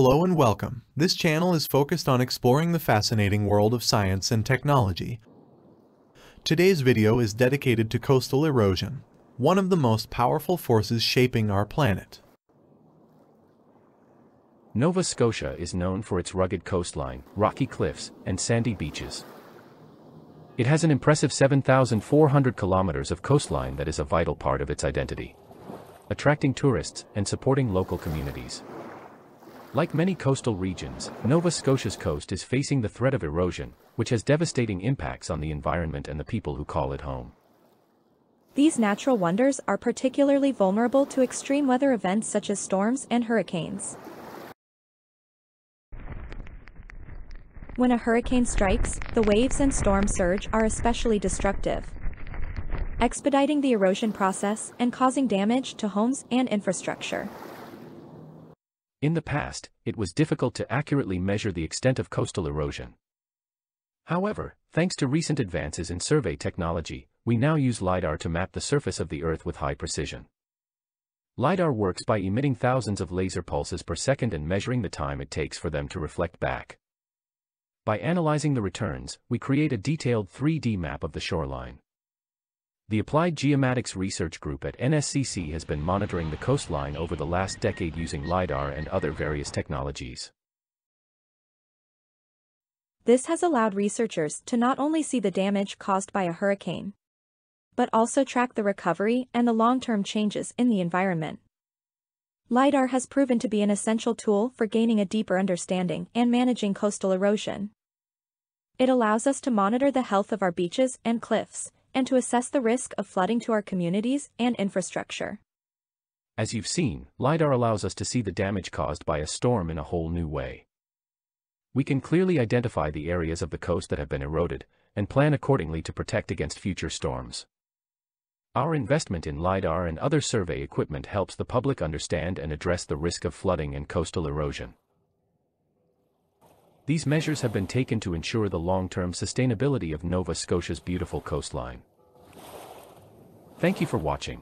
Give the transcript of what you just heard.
Hello and welcome. This channel is focused on exploring the fascinating world of science and technology. Today's video is dedicated to coastal erosion, one of the most powerful forces shaping our planet. Nova Scotia is known for its rugged coastline, rocky cliffs, and sandy beaches. It has an impressive 7,400 kilometers of coastline that is a vital part of its identity, attracting tourists and supporting local communities. Like many coastal regions, Nova Scotia's coast is facing the threat of erosion, which has devastating impacts on the environment and the people who call it home. These natural wonders are particularly vulnerable to extreme weather events such as storms and hurricanes. When a hurricane strikes, the waves and storm surge are especially destructive, expediting the erosion process and causing damage to homes and infrastructure. In the past, it was difficult to accurately measure the extent of coastal erosion. However, thanks to recent advances in survey technology, we now use LIDAR to map the surface of the Earth with high precision. LIDAR works by emitting thousands of laser pulses per second and measuring the time it takes for them to reflect back. By analyzing the returns, we create a detailed 3D map of the shoreline. The Applied Geomatics Research Group at NSCC has been monitoring the coastline over the last decade using LiDAR and other various technologies. This has allowed researchers to not only see the damage caused by a hurricane, but also track the recovery and the long-term changes in the environment. LiDAR has proven to be an essential tool for gaining a deeper understanding and managing coastal erosion. It allows us to monitor the health of our beaches and cliffs and to assess the risk of flooding to our communities and infrastructure. As you've seen, LiDAR allows us to see the damage caused by a storm in a whole new way. We can clearly identify the areas of the coast that have been eroded, and plan accordingly to protect against future storms. Our investment in LiDAR and other survey equipment helps the public understand and address the risk of flooding and coastal erosion. These measures have been taken to ensure the long-term sustainability of Nova Scotia's beautiful coastline. Thank you for watching.